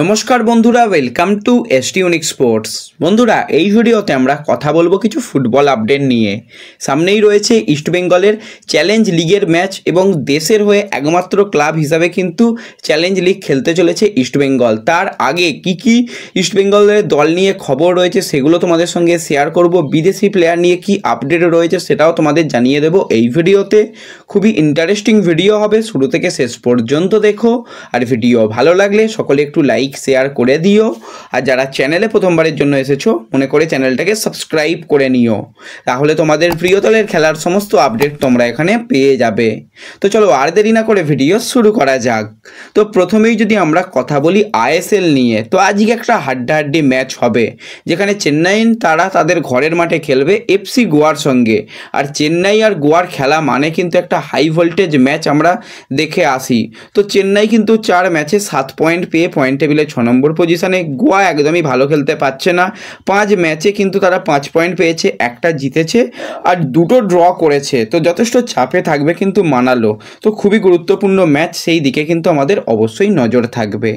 নমস্কার বন্ধুরা welcome to S T unique sports বন্ধুরা এই ভিডিওতে আমরা কথা বলবো কিছু ফুটবল আপডেট নিয়ে সামনেই রয়েছে ইস্টবেঙ্গলের চ্যালেঞ্জ লিগের ম্যাচ এবং দেশের হয়ে একমাত্র ক্লাব হিসাবে কিন্তু চ্যালেঞ্জ লিগ খেলতে চলেছে ইস্টবেঙ্গল তার আগে কি কি ইস্টবেঙ্গলের দল নিয়ে খবর রয়েছে সেগুলো তোমাদের সঙ্গে শেয়ার করব বিদেশি প্লেয়ার নিয়ে কি আপডেট রয়েছে সেটাও তোমাদের জানিয়ে দেব এই ভিডিওতে খুবই ইন্টারেস্টিং ভিডিও হবে শুরু থেকে শেষ পর্যন্ত দেখো আর ভিডিও ভালো লাগলে সকলে একটু লাইক লাইক শেয়ার করে দিও আর যারা চ্যানেলে প্রথমবারের জন্য এসেছো মনে করে চ্যানেলটাকে সাবস্ক্রাইব করে নিও তাহলে তোমাদের প্রিয় দলের খেলার সমস্ত আপডেট তোমরা এখানে পেয়ে যাবে তো চলো আর দেরি না করে ভিডিও শুরু করা যাক তো প্রথমেই যদি আমরা কথা বলি আইএসএল নিয়ে তো আজকে একটা হাড্ডাহাড্ডি ম্যাচ হবে যেখানে চেন্নাই তারা তাদের ঘরের মাঠে খেলবে এফসি গোয়ার সঙ্গে আর চেন্নাই আর গোয়ার খেলা মানে কিন্তু একটা হাই ভোল্টেজ ম্যাচ আমরা দেখে আসি তো চেন্নাই কিন্তু চার ম্যাচে সাত পয়েন্ট পেয়ে পয়েন্ট টেবিলে ছ নম্বর পজিশানে গোয়া একদমই ভালো খেলতে পারছে না পাঁচ ম্যাচে কিন্তু তারা পাঁচ পয়েন্ট পেয়েছে একটা জিতেছে আর দুটো ড্র করেছে তো যথেষ্ট চাপে থাকবে কিন্তু মান জানালো তো খুবই গুরুত্বপূর্ণ ম্যাচ সেই দিকে কিন্তু আমাদের অবশ্যই নজর থাকবে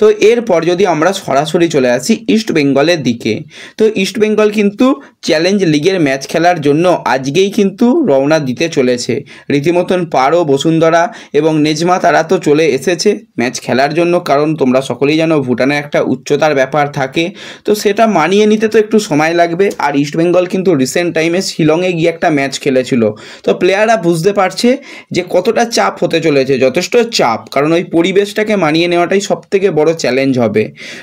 তো এরপর যদি আমরা সরাসরি চলে আসি ইস্ট বেঙ্গলের দিকে তো ইস্ট বেঙ্গল কিন্তু চ্যালেঞ্জ লিগের ম্যাচ খেলার জন্য আজকেই কিন্তু রওনা দিতে চলেছে রীতিমতন পারো বসুন্ধরা এবং নেজমা তারা তো চলে এসেছে ম্যাচ খেলার জন্য কারণ তোমরা সকলেই জানো ভুটানে একটা উচ্চতার ব্যাপার থাকে তো সেটা মানিয়ে নিতে তো একটু সময় লাগবে আর ইস্টবেঙ্গল কিন্তু রিসেন্ট টাইমে শিলংয়ে গিয়ে একটা ম্যাচ খেলেছিল তো প্লেয়াররা বুঝতে পারছে যে কতটা চাপ হতে চলেছে যথেষ্ট চাপ কারণ ওই পরিবেশটাকে মানিয়ে নেওয়াটাই সবথেকে বড় বড় চ্যালেঞ্জ হবে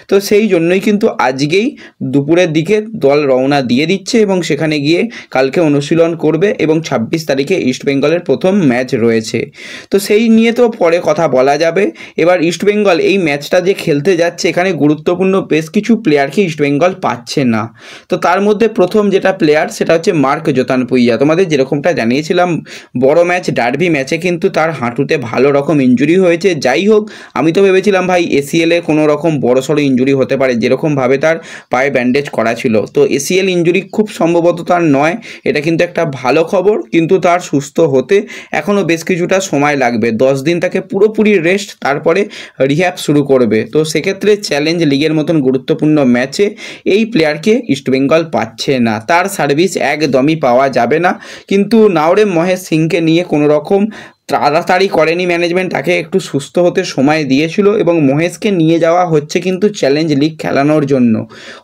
তো সেই জন্যই কিন্তু আজকেই দুপুরের দিকে দল রওনা দিয়ে দিচ্ছে এবং সেখানে গিয়ে কালকে অনুশীলন করবে এবং ২৬ তারিখে ইস্টবেঙ্গলের প্রথম ম্যাচ রয়েছে তো সেই নিয়ে তো পরে কথা বলা যাবে এবার ইস্টবেঙ্গল এই ম্যাচটা যে খেলতে যাচ্ছে এখানে গুরুত্বপূর্ণ বেশ কিছু প্লেয়ারকে ইস্টবেঙ্গল পাচ্ছে না তো তার মধ্যে প্রথম যেটা প্লেয়ার সেটা হচ্ছে মার্ক জোতান পুইয়া তোমাদের যেরকমটা জানিয়েছিলাম বড় ম্যাচ ডার্বি ম্যাচে কিন্তু তার হাঁটুতে ভালো রকম ইঞ্জুরি হয়েছে যাই হোক আমি তো ভেবেছিলাম ভাই এসিএল এসিএলে কোনো রকম বড়সড় ইঞ্জুরি হতে পারে যেরকমভাবে তার পায়ে ব্যান্ডেজ করা ছিল তো এসিএল ইঞ্জুরি খুব সম্ভবত তার নয় এটা কিন্তু একটা ভালো খবর কিন্তু তার সুস্থ হতে এখনও বেশ কিছুটা সময় লাগবে দশ দিন তাকে পুরোপুরি রেস্ট তারপরে রিহ্যাব শুরু করবে তো সেক্ষেত্রে চ্যালেঞ্জ লিগের মতন গুরুত্বপূর্ণ ম্যাচে এই প্লেয়ারকে ইস্টবেঙ্গল পাচ্ছে না তার সার্ভিস একদমই পাওয়া যাবে না কিন্তু নাওরে মহেশ সিংকে নিয়ে কোনো রকম তাড়াতাড়ি করেনি ম্যানেজমেন্ট তাকে একটু সুস্থ হতে সময় দিয়েছিল এবং মহেশকে নিয়ে যাওয়া হচ্ছে কিন্তু চ্যালেঞ্জ লিগ খেলানোর জন্য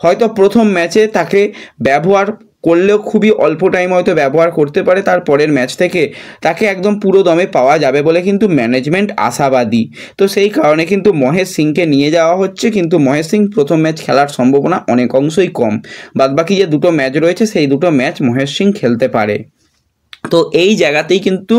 হয়তো প্রথম ম্যাচে তাকে ব্যবহার করলেও খুবই অল্প টাইম হয়তো ব্যবহার করতে পারে তার পরের ম্যাচ থেকে তাকে একদম পুরো দমে পাওয়া যাবে বলে কিন্তু ম্যানেজমেন্ট আশাবাদী তো সেই কারণে কিন্তু মহেশ সিংকে নিয়ে যাওয়া হচ্ছে কিন্তু মহেশ সিং প্রথম ম্যাচ খেলার সম্ভাবনা অনেক অংশই কম বাদবাকি যে দুটো ম্যাচ রয়েছে সেই দুটো ম্যাচ মহেশ সিং খেলতে পারে তো এই জায়গাতেই কিন্তু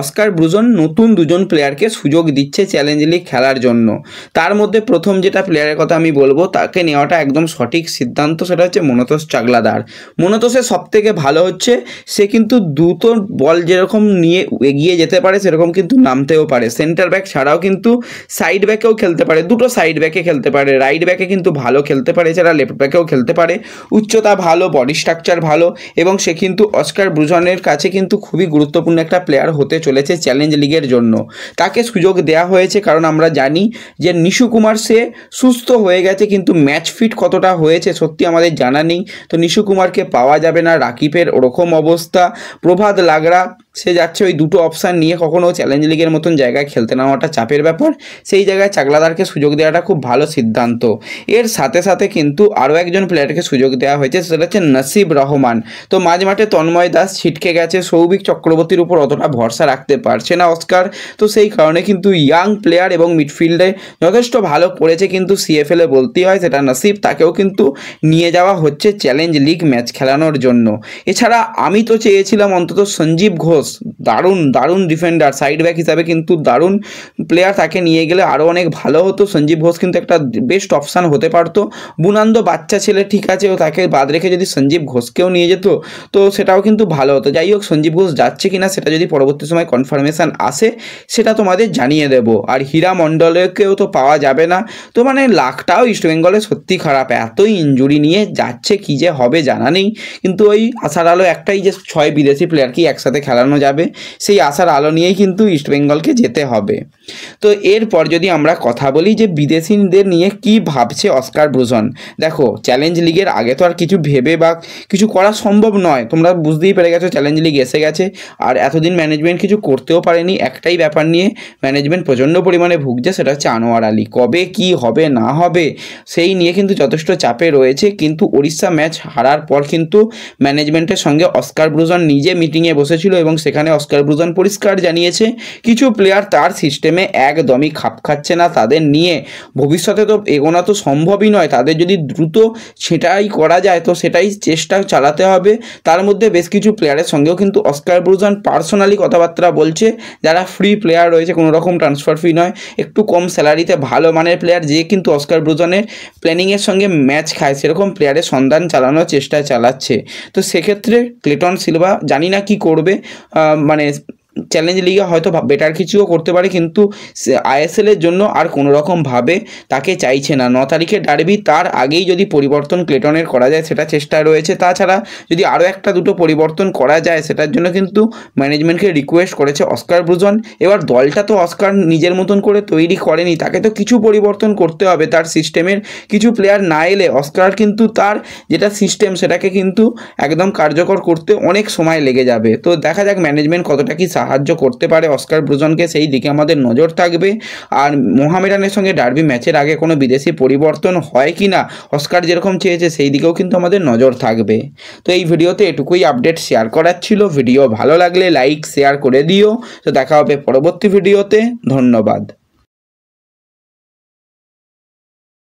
অস্কার ব্রুজন নতুন দুজন প্লেয়ারকে সুযোগ দিচ্ছে চ্যালেঞ্জ লিগ খেলার জন্য তার মধ্যে প্রথম যেটা প্লেয়ারের কথা আমি বলবো তাকে নেওয়াটা একদম সঠিক সিদ্ধান্ত সেটা হচ্ছে মনতোষ চাগলাদার মনতোষের থেকে ভালো হচ্ছে সে কিন্তু দ্রুত বল যেরকম নিয়ে এগিয়ে যেতে পারে সেরকম কিন্তু নামতেও পারে সেন্টার ব্যাক ছাড়াও কিন্তু সাইড ব্যাকেও খেলতে পারে দুটো সাইড ব্যাকে খেলতে পারে রাইট ব্যাকে কিন্তু ভালো খেলতে পারে এছাড়া লেফট ব্যাকেও খেলতে পারে উচ্চতা ভালো বডি স্ট্রাকচার ভালো এবং সে কিন্তু অস্কার ব্রুজনের কাছে কিন্তু কিন্তু খুবই গুরুত্বপূর্ণ একটা প্লেয়ার হতে চলেছে চ্যালেঞ্জ লিগের জন্য তাকে সুযোগ দেয়া হয়েছে কারণ আমরা জানি যে নিশু কুমার সে সুস্থ হয়ে গেছে কিন্তু ম্যাচ ফিট কতটা হয়েছে সত্যি আমাদের জানা নেই তো নিশু কুমারকে পাওয়া যাবে না রাকিবের ওরকম অবস্থা প্রভাত লাগড়া সে যাচ্ছে ওই দুটো অপশান নিয়ে কখনও চ্যালেঞ্জ লিগের মতন জায়গায় খেলতে নেওয়াটা চাপের ব্যাপার সেই জায়গায় চাকলাদারকে সুযোগ দেওয়াটা খুব ভালো সিদ্ধান্ত এর সাথে সাথে কিন্তু আরও একজন প্লেয়ারকে সুযোগ দেওয়া হয়েছে সেটা হচ্ছে নসিব রহমান তো মাঝ মাঠে তন্ময় দাস ছিটকে গেছে সৌভিক চক্রবর্তীর উপর অতটা ভরসা রাখতে পারছে না অস্কার তো সেই কারণে কিন্তু ইয়াং প্লেয়ার এবং মিডফিল্ডে যথেষ্ট ভালো করেছে কিন্তু সিএফএলে বলতেই হয় সেটা নসিব তাকেও কিন্তু নিয়ে যাওয়া হচ্ছে চ্যালেঞ্জ লিগ ম্যাচ খেলানোর জন্য এছাড়া আমি তো চেয়েছিলাম অন্তত সঞ্জীব ঘোষ ঘোষ দারুণ দারুণ ডিফেন্ডার সাইড ব্যাক হিসাবে কিন্তু দারুণ প্লেয়ার তাকে নিয়ে গেলে আরও অনেক ভালো হতো সঞ্জীব ঘোষ কিন্তু একটা বেস্ট অপশান হতে পারতো বুনান্দ বাচ্চা ছেলে ঠিক আছে ও তাকে বাদ রেখে যদি সঞ্জীব ঘোষকেও নিয়ে যেত তো সেটাও কিন্তু ভালো হতো যাই হোক সঞ্জীব ঘোষ যাচ্ছে কি না সেটা যদি পরবর্তী সময় কনফার্মেশান আসে সেটা তোমাদের জানিয়ে দেব আর হীরা মণ্ডলকেও তো পাওয়া যাবে না তো মানে লাখটাও ইস্টবেঙ্গলে সত্যি খারাপ এত ইঞ্জুরি নিয়ে যাচ্ছে কি যে হবে জানা নেই কিন্তু ওই আশার আলো একটাই যে ছয় বিদেশি কি একসাথে খেলানো বাঁচানো যাবে সেই আশার আলো নিয়েই কিন্তু ইস্টবেঙ্গলকে যেতে হবে তো এরপর যদি আমরা কথা বলি যে বিদেশিদের নিয়ে কি ভাবছে অস্কার ব্রুজন দেখো চ্যালেঞ্জ লিগের আগে তো আর কিছু ভেবে বা কিছু করা সম্ভব নয় তোমরা বুঝতেই পেরে গেছো চ্যালেঞ্জ লিগ এসে গেছে আর এতদিন ম্যানেজমেন্ট কিছু করতেও পারেনি একটাই ব্যাপার নিয়ে ম্যানেজমেন্ট প্রচণ্ড পরিমাণে ভুগছে সেটা হচ্ছে আনোয়ার আলী কবে কি হবে না হবে সেই নিয়ে কিন্তু যথেষ্ট চাপে রয়েছে কিন্তু ওড়িশা ম্যাচ হারার পর কিন্তু ম্যানেজমেন্টের সঙ্গে অস্কার ব্রুজন নিজে মিটিংয়ে বসেছিল এবং সেখানে অস্কার ব্রুজন পরিষ্কার জানিয়েছে কিছু প্লেয়ার তার সিস্টেমে একদমই খাপ খাচ্ছে না তাদের নিয়ে ভবিষ্যতে তো এগোনা তো সম্ভবই নয় তাদের যদি দ্রুত সেটাই করা যায় তো সেটাই চেষ্টা চালাতে হবে তার মধ্যে বেশ কিছু প্লেয়ারের সঙ্গেও কিন্তু অস্কার ব্রুজন পার্সোনালি কথাবার্তা বলছে যারা ফ্রি প্লেয়ার রয়েছে কোনো রকম ট্রান্সফার ফি নয় একটু কম স্যালারিতে ভালো মানের প্লেয়ার যে কিন্তু অস্কার ব্রুজনের প্ল্যানিংয়ের সঙ্গে ম্যাচ খায় সেরকম প্লেয়ারের সন্ধান চালানোর চেষ্টা চালাচ্ছে তো সেক্ষেত্রে ক্লেটন সিলভা জানি না কি করবে Um, my name is challenge লিগে হয়তো বেটার কিছুও করতে পারে কিন্তু আইএসএলের জন্য আর কোনো তাকে চাইছে না ন তারিখে ডারবি তার আগেই যদি পরিবর্তন ক্লেটনের করা যায় সেটা চেষ্টা রয়েছে তাছাড়া যদি আরও একটা দুটো পরিবর্তন করা যায় সেটার জন্য কিন্তু ম্যানেজমেন্টকে রিকোয়েস্ট করেছে অস্কার ব্রুজন এবার দলটা তো অস্কার নিজের মতন করে তৈরি করেনি তাকে তো কিছু পরিবর্তন করতে হবে তার সিস্টেমের কিছু প্লেয়ার না এলে অস্কার কিন্তু তার যেটা সিস্টেম সেটাকে কিন্তু একদম কার্যকর করতে অনেক সময় লেগে যাবে তো দেখা যাক ম্যানেজমেন্ট কতটা কি সাহায্য করতে পারে অস্কার ব্রুজনকে সেই দিকে আমাদের নজর থাকবে আর মোহামেডানের সঙ্গে ডার্বি ম্যাচের আগে কোনো বিদেশি পরিবর্তন হয় কি না অস্কার যেরকম চেয়েছে সেই দিকেও কিন্তু আমাদের নজর থাকবে তো এই ভিডিওতে এটুকুই আপডেট শেয়ার করার ছিল ভিডিও ভালো লাগলে লাইক শেয়ার করে দিও তো দেখা হবে পরবর্তী ভিডিওতে ধন্যবাদ